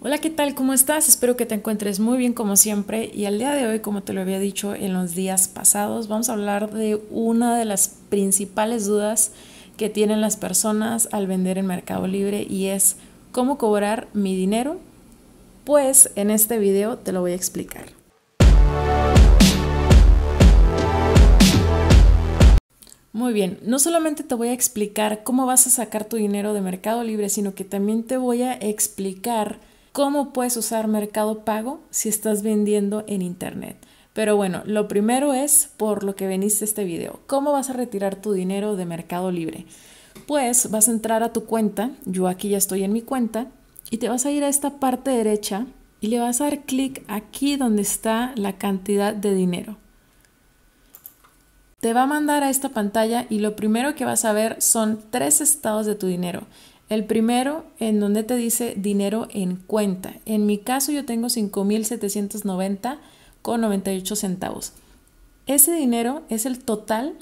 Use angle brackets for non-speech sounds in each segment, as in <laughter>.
Hola, ¿qué tal? ¿Cómo estás? Espero que te encuentres muy bien como siempre. Y al día de hoy, como te lo había dicho en los días pasados, vamos a hablar de una de las principales dudas que tienen las personas al vender en Mercado Libre y es cómo cobrar mi dinero. Pues en este video te lo voy a explicar. Muy bien, no solamente te voy a explicar cómo vas a sacar tu dinero de Mercado Libre, sino que también te voy a explicar cómo puedes usar Mercado Pago si estás vendiendo en Internet. Pero bueno, lo primero es por lo que veniste este video. ¿Cómo vas a retirar tu dinero de Mercado Libre? Pues vas a entrar a tu cuenta, yo aquí ya estoy en mi cuenta, y te vas a ir a esta parte derecha y le vas a dar clic aquí donde está la cantidad de dinero. Te va a mandar a esta pantalla y lo primero que vas a ver son tres estados de tu dinero. El primero, en donde te dice dinero en cuenta. En mi caso yo tengo 5.790 con 98 centavos. Ese dinero es el total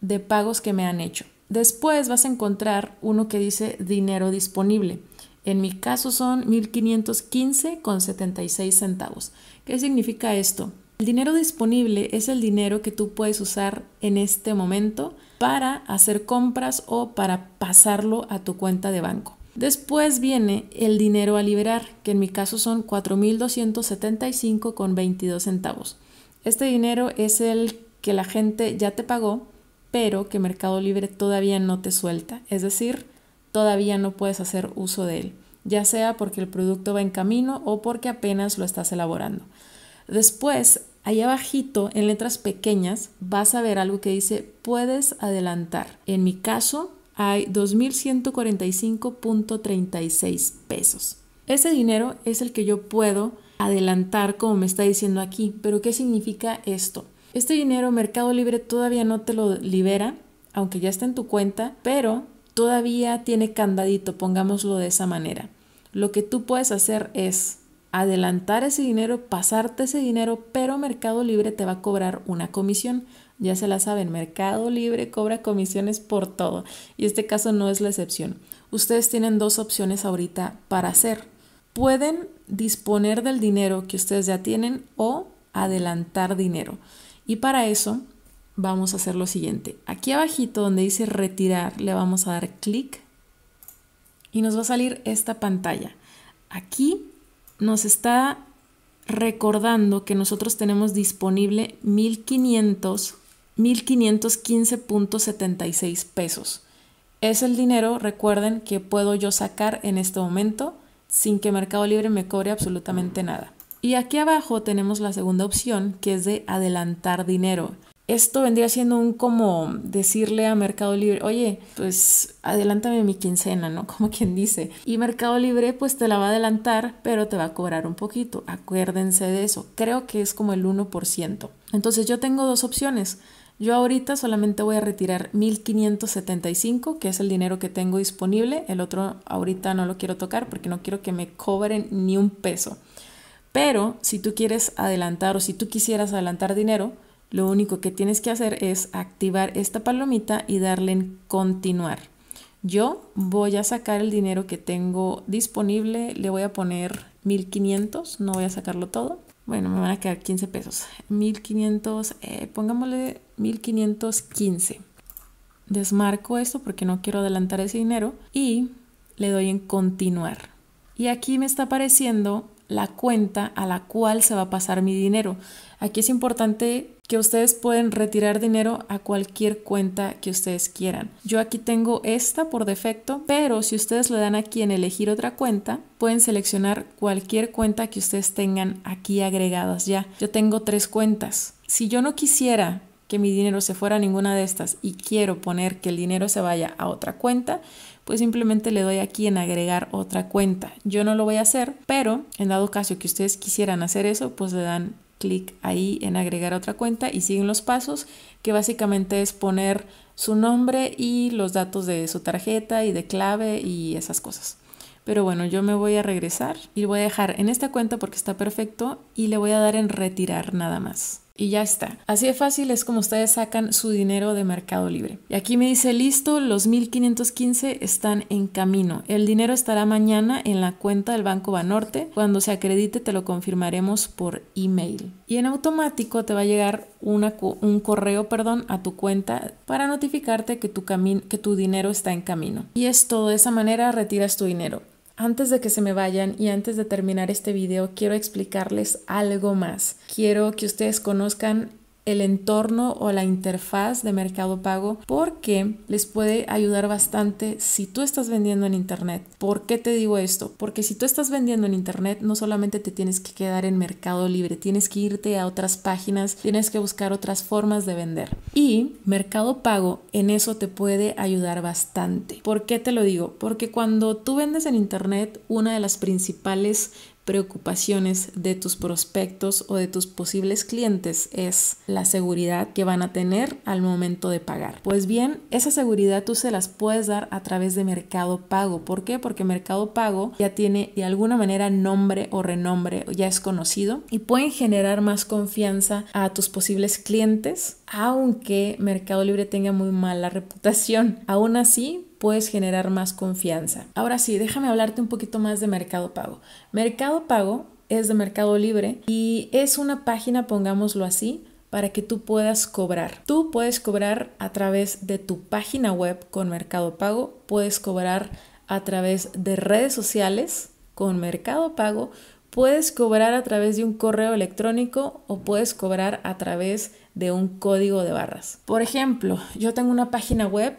de pagos que me han hecho. Después vas a encontrar uno que dice dinero disponible. En mi caso son 1.515 con 76 centavos. ¿Qué significa esto? El dinero disponible es el dinero que tú puedes usar en este momento para hacer compras o para pasarlo a tu cuenta de banco. Después viene el dinero a liberar, que en mi caso son 4,275,22 con centavos. Este dinero es el que la gente ya te pagó, pero que Mercado Libre todavía no te suelta, es decir, todavía no puedes hacer uso de él, ya sea porque el producto va en camino o porque apenas lo estás elaborando. Después Allá abajito, en letras pequeñas, vas a ver algo que dice puedes adelantar. En mi caso, hay 2.145.36 pesos. Ese dinero es el que yo puedo adelantar, como me está diciendo aquí. Pero, ¿qué significa esto? Este dinero Mercado Libre todavía no te lo libera, aunque ya está en tu cuenta, pero todavía tiene candadito, pongámoslo de esa manera. Lo que tú puedes hacer es adelantar ese dinero, pasarte ese dinero, pero Mercado Libre te va a cobrar una comisión. Ya se la saben, Mercado Libre cobra comisiones por todo y este caso no es la excepción. Ustedes tienen dos opciones ahorita para hacer. Pueden disponer del dinero que ustedes ya tienen o adelantar dinero. Y para eso vamos a hacer lo siguiente. Aquí abajito donde dice retirar le vamos a dar clic y nos va a salir esta pantalla. Aquí nos está recordando que nosotros tenemos disponible 1500 1515.76 pesos. Es el dinero, recuerden, que puedo yo sacar en este momento sin que Mercado Libre me cobre absolutamente nada. Y aquí abajo tenemos la segunda opción, que es de adelantar dinero esto vendría siendo un como decirle a Mercado Libre, oye, pues adelántame mi quincena, ¿no? <laughs> Como quien dice. Y Mercado Libre pues te la va a adelantar, pero te va a cobrar un poquito. Acuérdense de eso. Creo que es como el 1%. Entonces yo tengo dos opciones. Yo ahorita solamente voy a retirar 1.575, que es el dinero que tengo disponible. El otro ahorita no lo quiero tocar porque no quiero que me cobren ni un peso. Pero si tú quieres adelantar o si tú quisieras adelantar dinero, lo único que tienes que hacer es activar esta palomita y darle en continuar. Yo voy a sacar el dinero que tengo disponible, le voy a poner 1500, no voy a sacarlo todo. Bueno, me van a quedar 15 pesos. 1500, eh, pongámosle 1515. Desmarco esto porque no quiero adelantar ese dinero y le doy en continuar. Y aquí me está apareciendo la cuenta a la cual se va a pasar mi dinero. Aquí es importante que ustedes pueden retirar dinero a cualquier cuenta que ustedes quieran. Yo aquí tengo esta por defecto, pero si ustedes le dan aquí en elegir otra cuenta, pueden seleccionar cualquier cuenta que ustedes tengan aquí agregadas ya. Yo tengo tres cuentas. Si yo no quisiera que mi dinero se fuera a ninguna de estas y quiero poner que el dinero se vaya a otra cuenta, pues simplemente le doy aquí en agregar otra cuenta. Yo no lo voy a hacer, pero en dado caso que ustedes quisieran hacer eso, pues le dan clic ahí en agregar otra cuenta y siguen los pasos que básicamente es poner su nombre y los datos de su tarjeta y de clave y esas cosas. Pero bueno, yo me voy a regresar y voy a dejar en esta cuenta porque está perfecto y le voy a dar en retirar nada más y ya está. Así de fácil es como ustedes sacan su dinero de Mercado Libre. Y aquí me dice, listo, los 1515 están en camino. El dinero estará mañana en la cuenta del Banco Banorte. Cuando se acredite te lo confirmaremos por email. Y en automático te va a llegar un correo perdón, a tu cuenta para notificarte que tu, que tu dinero está en camino. Y es todo, de esa manera retiras tu dinero. Antes de que se me vayan y antes de terminar este video, quiero explicarles algo más. Quiero que ustedes conozcan el entorno o la interfaz de Mercado Pago porque les puede ayudar bastante si tú estás vendiendo en Internet. ¿Por qué te digo esto? Porque si tú estás vendiendo en Internet no solamente te tienes que quedar en Mercado Libre, tienes que irte a otras páginas, tienes que buscar otras formas de vender. Y Mercado Pago en eso te puede ayudar bastante. ¿Por qué te lo digo? Porque cuando tú vendes en Internet, una de las principales preocupaciones de tus prospectos o de tus posibles clientes es la seguridad que van a tener al momento de pagar. Pues bien, esa seguridad tú se las puedes dar a través de Mercado Pago. ¿Por qué? Porque Mercado Pago ya tiene de alguna manera nombre o renombre, ya es conocido y pueden generar más confianza a tus posibles clientes, aunque Mercado Libre tenga muy mala reputación. Aún así, puedes generar más confianza. Ahora sí, déjame hablarte un poquito más de Mercado Pago. Mercado Pago es de Mercado Libre y es una página, pongámoslo así, para que tú puedas cobrar. Tú puedes cobrar a través de tu página web con Mercado Pago, puedes cobrar a través de redes sociales con Mercado Pago, puedes cobrar a través de un correo electrónico o puedes cobrar a través de un código de barras. Por ejemplo, yo tengo una página web,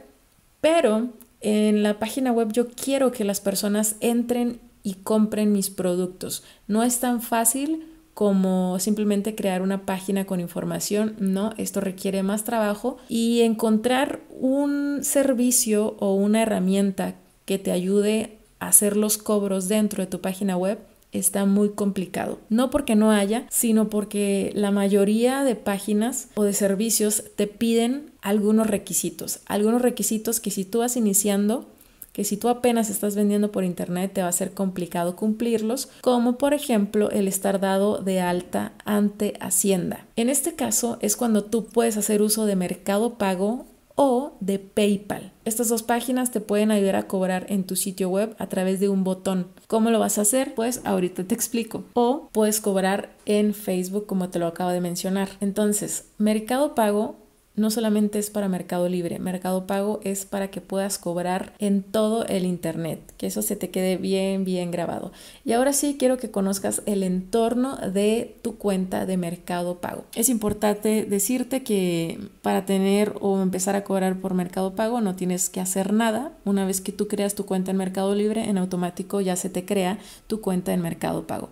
pero en la página web yo quiero que las personas entren y compren mis productos. No es tan fácil como simplemente crear una página con información, no, esto requiere más trabajo y encontrar un servicio o una herramienta que te ayude a hacer los cobros dentro de tu página web está muy complicado. No porque no haya, sino porque la mayoría de páginas o de servicios te piden algunos requisitos. Algunos requisitos que si tú vas iniciando, que si tú apenas estás vendiendo por internet te va a ser complicado cumplirlos, como por ejemplo el estar dado de alta ante Hacienda. En este caso es cuando tú puedes hacer uso de mercado pago o de PayPal. Estas dos páginas te pueden ayudar a cobrar en tu sitio web a través de un botón. ¿Cómo lo vas a hacer? Pues ahorita te explico. O puedes cobrar en Facebook como te lo acabo de mencionar. Entonces, Mercado Pago no solamente es para Mercado Libre, Mercado Pago es para que puedas cobrar en todo el Internet, que eso se te quede bien, bien grabado. Y ahora sí quiero que conozcas el entorno de tu cuenta de Mercado Pago. Es importante decirte que para tener o empezar a cobrar por Mercado Pago no tienes que hacer nada. Una vez que tú creas tu cuenta en Mercado Libre, en automático ya se te crea tu cuenta en Mercado Pago.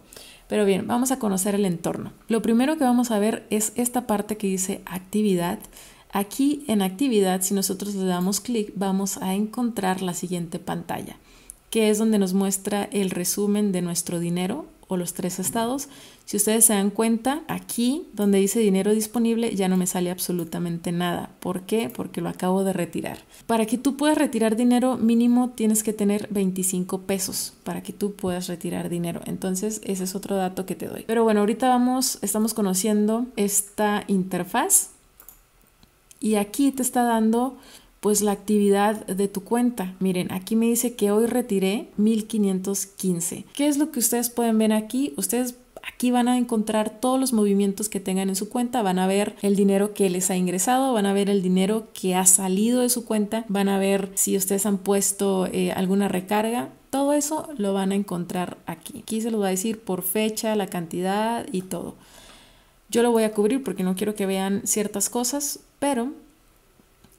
Pero bien, vamos a conocer el entorno. Lo primero que vamos a ver es esta parte que dice actividad. Aquí en actividad, si nosotros le damos clic, vamos a encontrar la siguiente pantalla, que es donde nos muestra el resumen de nuestro dinero o los tres estados. Si ustedes se dan cuenta, aquí donde dice dinero disponible ya no me sale absolutamente nada. ¿Por qué? Porque lo acabo de retirar. Para que tú puedas retirar dinero mínimo tienes que tener 25 pesos para que tú puedas retirar dinero. Entonces ese es otro dato que te doy. Pero bueno, ahorita vamos, estamos conociendo esta interfaz y aquí te está dando pues la actividad de tu cuenta. Miren, aquí me dice que hoy retiré 1515. ¿Qué es lo que ustedes pueden ver aquí? Ustedes Aquí van a encontrar todos los movimientos que tengan en su cuenta, van a ver el dinero que les ha ingresado, van a ver el dinero que ha salido de su cuenta, van a ver si ustedes han puesto eh, alguna recarga. Todo eso lo van a encontrar aquí. Aquí se lo va a decir por fecha, la cantidad y todo. Yo lo voy a cubrir porque no quiero que vean ciertas cosas, pero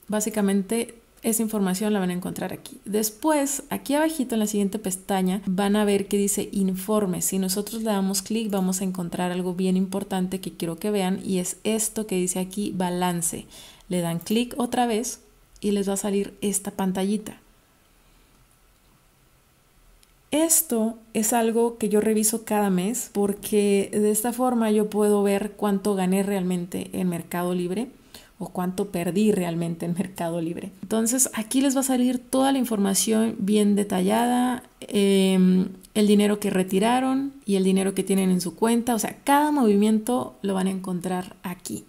Básicamente esa información la van a encontrar aquí. Después, aquí abajito en la siguiente pestaña, van a ver que dice informe Si nosotros le damos clic, vamos a encontrar algo bien importante que quiero que vean y es esto que dice aquí balance. Le dan clic otra vez y les va a salir esta pantallita. Esto es algo que yo reviso cada mes porque de esta forma yo puedo ver cuánto gané realmente en Mercado Libre o cuánto perdí realmente en Mercado Libre. Entonces aquí les va a salir toda la información bien detallada, em, el dinero que retiraron y el dinero que tienen en su cuenta, o sea, cada movimiento lo van a encontrar aquí.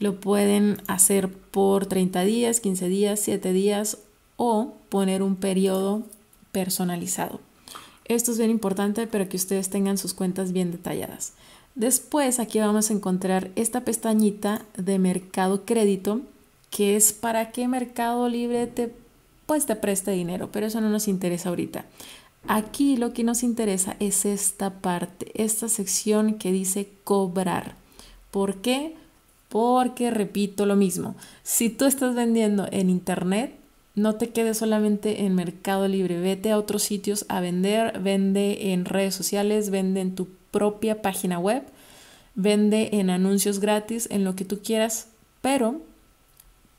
Lo pueden hacer por 30 días, 15 días, 7 días o poner un periodo personalizado. Esto es bien importante para que ustedes tengan sus cuentas bien detalladas. Después aquí vamos a encontrar esta pestañita de mercado crédito, que es para qué mercado libre te, pues presta dinero, pero eso no nos interesa ahorita. Aquí lo que nos interesa es esta parte, esta sección que dice cobrar. ¿Por qué? Porque, repito lo mismo, si tú estás vendiendo en internet, no te quedes solamente en Mercado Libre, vete a otros sitios a vender, vende en redes sociales, vende en tu propia página web, vende en anuncios gratis, en lo que tú quieras, pero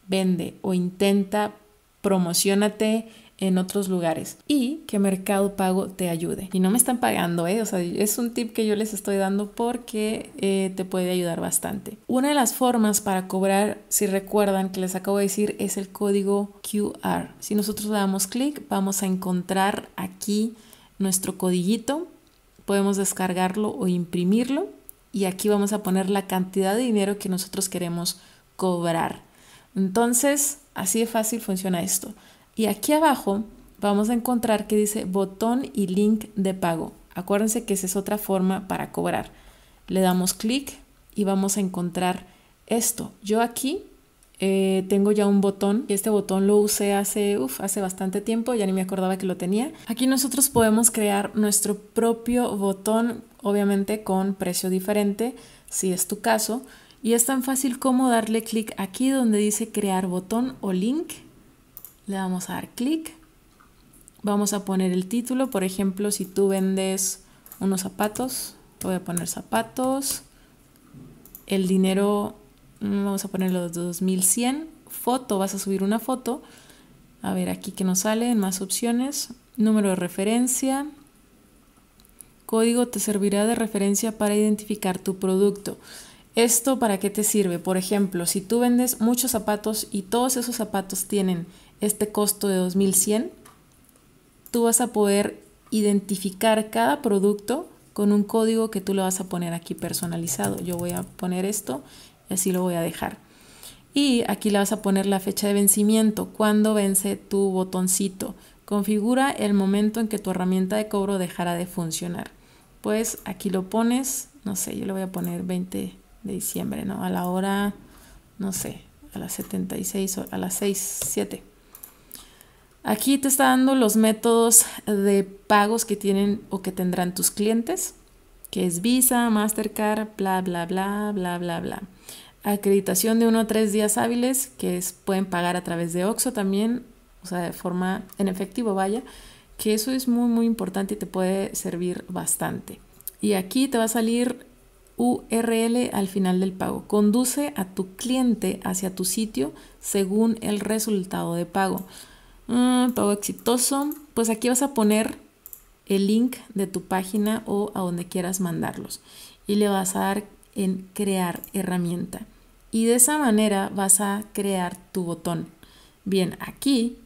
vende o intenta, promocionate, en otros lugares y que Mercado Pago te ayude. Y no me están pagando, ¿eh? es un tip que yo les estoy dando porque eh, te puede ayudar bastante. Una de las formas para cobrar, si recuerdan que les acabo de decir, es el código QR. Si nosotros damos clic, vamos a encontrar aquí nuestro codillito, Podemos descargarlo o imprimirlo y aquí vamos a poner la cantidad de dinero que nosotros queremos cobrar. Entonces, así de fácil funciona esto. Y aquí abajo vamos a encontrar que dice botón y link de pago. Acuérdense que esa es otra forma para cobrar. Le damos clic y vamos a encontrar esto. Yo aquí eh, tengo ya un botón. y Este botón lo usé hace, hace bastante tiempo, ya ni me acordaba que lo tenía. Aquí nosotros podemos crear nuestro propio botón, obviamente con precio diferente, si es tu caso. Y es tan fácil como darle clic aquí donde dice crear botón o link le vamos a dar clic. Vamos a poner el título. Por ejemplo, si tú vendes unos zapatos, voy a poner zapatos. El dinero, vamos a ponerlo 2100. Foto, vas a subir una foto. A ver, aquí que nos sale más opciones. Número de referencia. Código te servirá de referencia para identificar tu producto. ¿Esto para qué te sirve? Por ejemplo, si tú vendes muchos zapatos y todos esos zapatos tienen este costo de 2100, tú vas a poder identificar cada producto con un código que tú le vas a poner aquí personalizado. Yo voy a poner esto y así lo voy a dejar. Y aquí le vas a poner la fecha de vencimiento, cuando vence tu botoncito. Configura el momento en que tu herramienta de cobro dejará de funcionar. Pues aquí lo pones, no sé, yo le voy a poner 20 de diciembre, ¿no? A la hora, no sé, a las 76 o a las 6, 7. Aquí te está dando los métodos de pagos que tienen o que tendrán tus clientes, que es Visa, Mastercard, bla, bla, bla, bla, bla, bla. Acreditación de uno o tres días hábiles, que es, pueden pagar a través de OXO también, o sea, de forma en efectivo, vaya, que eso es muy, muy importante y te puede servir bastante. Y aquí te va a salir URL al final del pago. Conduce a tu cliente hacia tu sitio según el resultado de pago. Mm, todo exitoso. Pues aquí vas a poner el link de tu página o a donde quieras mandarlos. Y le vas a dar en crear herramienta. Y de esa manera vas a crear tu botón. Bien, aquí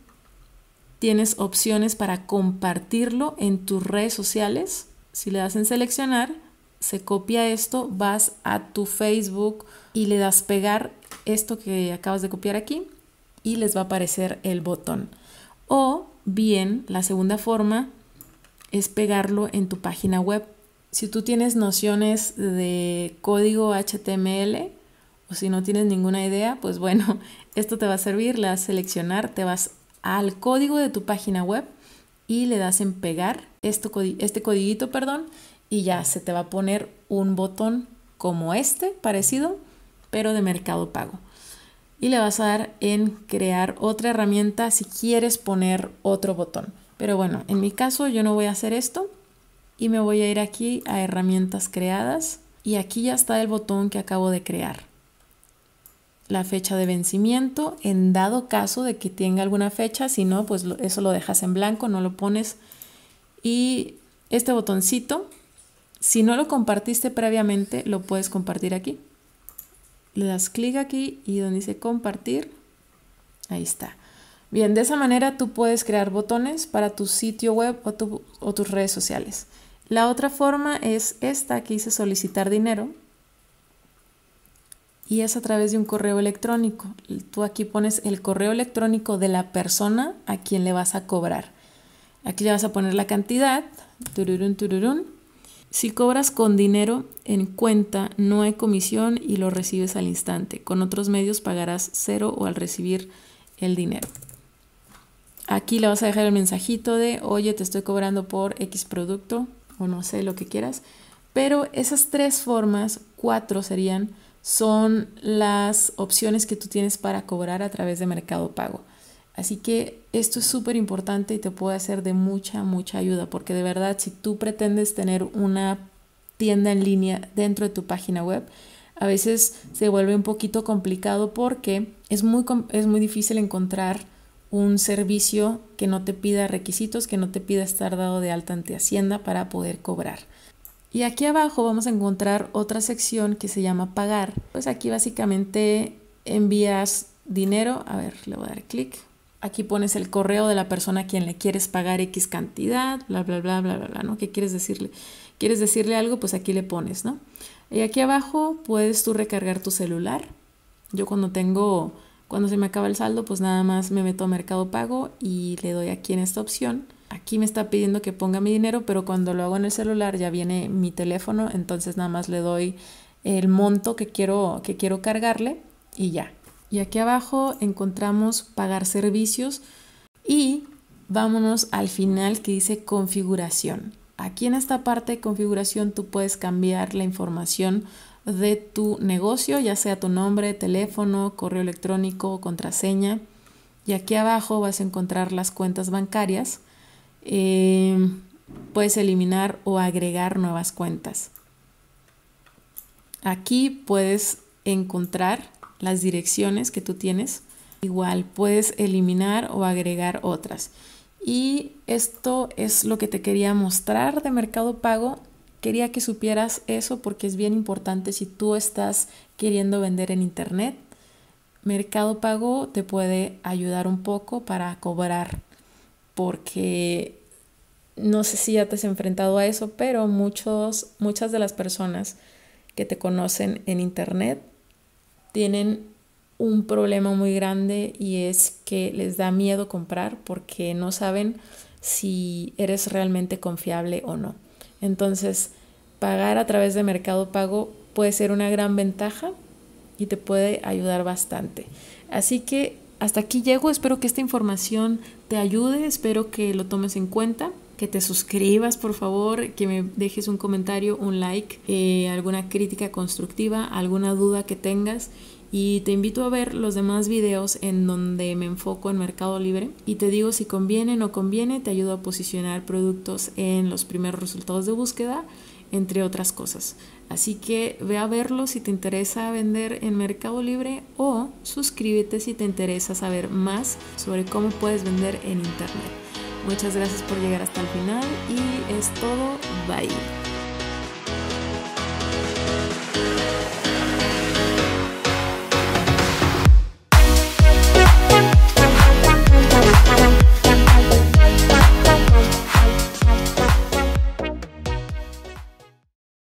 tienes opciones para compartirlo en tus redes sociales. Si le das en seleccionar, se copia esto, vas a tu Facebook y le das pegar esto que acabas de copiar aquí y les va a aparecer el botón. O bien, la segunda forma es pegarlo en tu página web. Si tú tienes nociones de código HTML o si no tienes ninguna idea, pues bueno, <laughs> esto te va a servir, le das a seleccionar, te vas al código de tu página web y le das en pegar este codiguito, perdón, y ya se te va a poner un botón como este, parecido, pero de mercado pago y le vas a dar en crear otra herramienta si quieres poner otro botón. Pero bueno, en mi caso yo no voy a hacer esto y me voy a ir aquí a herramientas creadas y aquí ya está el botón que acabo de crear. La fecha de vencimiento en dado caso de que tenga alguna fecha, si no, pues eso lo dejas en blanco, no lo pones. Y este botoncito, si no lo compartiste previamente, lo puedes compartir aquí le das clic aquí y donde dice compartir, ahí está. Bien, de esa manera tú puedes crear botones para tu sitio web o, tus redes sociales. La otra forma es esta que dice solicitar dinero y es a través de un correo electrónico. Tú aquí pones el correo electrónico de la persona a quien le vas a cobrar. Aquí le vas a poner la cantidad, tururun, tururun, si cobras con dinero en cuenta, no hay comisión y lo recibes al instante. Con otros medios pagarás cero o al recibir el dinero. Aquí le vas a dejar el mensajito de, oye, te estoy cobrando por X producto o no sé, lo que quieras. Pero esas tres formas, cuatro serían, son las opciones que tú tienes para cobrar a través de Mercado Pago. Así que esto es súper importante y te puede hacer de mucha, mucha ayuda, porque de verdad si tú pretendes tener una tienda en línea dentro de tu página web, a veces se vuelve un poquito complicado porque es muy, es muy difícil encontrar un servicio que no te pida requisitos, que no te pida estar dado de alta ante Hacienda para poder cobrar. Y aquí abajo vamos a encontrar otra sección que se llama pagar. Pues aquí básicamente envías dinero, a ver, le voy a dar clic, Aquí pones el correo de la persona a quien le quieres pagar X cantidad, bla, bla, bla, bla, bla, ¿no? ¿Qué quieres decirle? ¿Quieres decirle algo? Pues aquí le pones, ¿no? Y aquí abajo puedes tú recargar tu celular. Yo cuando tengo, cuando se me acaba el saldo, pues nada más me meto a Mercado Pago y le doy aquí en esta opción. Aquí me está pidiendo que ponga mi dinero, pero cuando lo hago en el celular ya viene mi teléfono, entonces nada más le doy el monto que quiero, que quiero cargarle y ya, y aquí abajo encontramos pagar servicios y vámonos al final que dice configuración. Aquí en esta parte de configuración tú puedes cambiar la información de tu negocio, ya sea tu nombre, teléfono, correo electrónico o contraseña. Y aquí abajo vas a encontrar las cuentas bancarias. Em, puedes eliminar o agregar nuevas cuentas. Aquí puedes encontrar las direcciones que tú tienes. Igual puedes eliminar o agregar otras. Y esto es lo que te quería mostrar de Mercado Pago. Quería que supieras eso porque es bien importante si tú estás queriendo vender en Internet. Mercado Pago te puede ayudar un poco para cobrar porque no sé si ya te has enfrentado a eso, pero muchos, muchas de las personas que te conocen en Internet tienen un problema muy grande y es que les da miedo comprar porque no saben si eres realmente confiable o no. Entonces, pagar a través de Mercado Pago puede ser una gran ventaja y te puede ayudar bastante. Así que hasta aquí llego, espero que esta información te ayude, espero que lo tomes en cuenta que te suscribas por favor, que me dejes un comentario, un like, eh, alguna crítica constructiva, alguna duda que tengas y te invito a ver los demás videos en donde me enfoco en Mercado Libre y te digo si conviene o no conviene, te ayudo a posicionar productos en los primeros resultados de búsqueda, entre otras cosas. Así que ve a verlo si te interesa vender en Mercado Libre o suscríbete si te interesa saber más sobre cómo puedes vender en Internet. Muchas gracias por llegar hasta el final y es todo. Bye.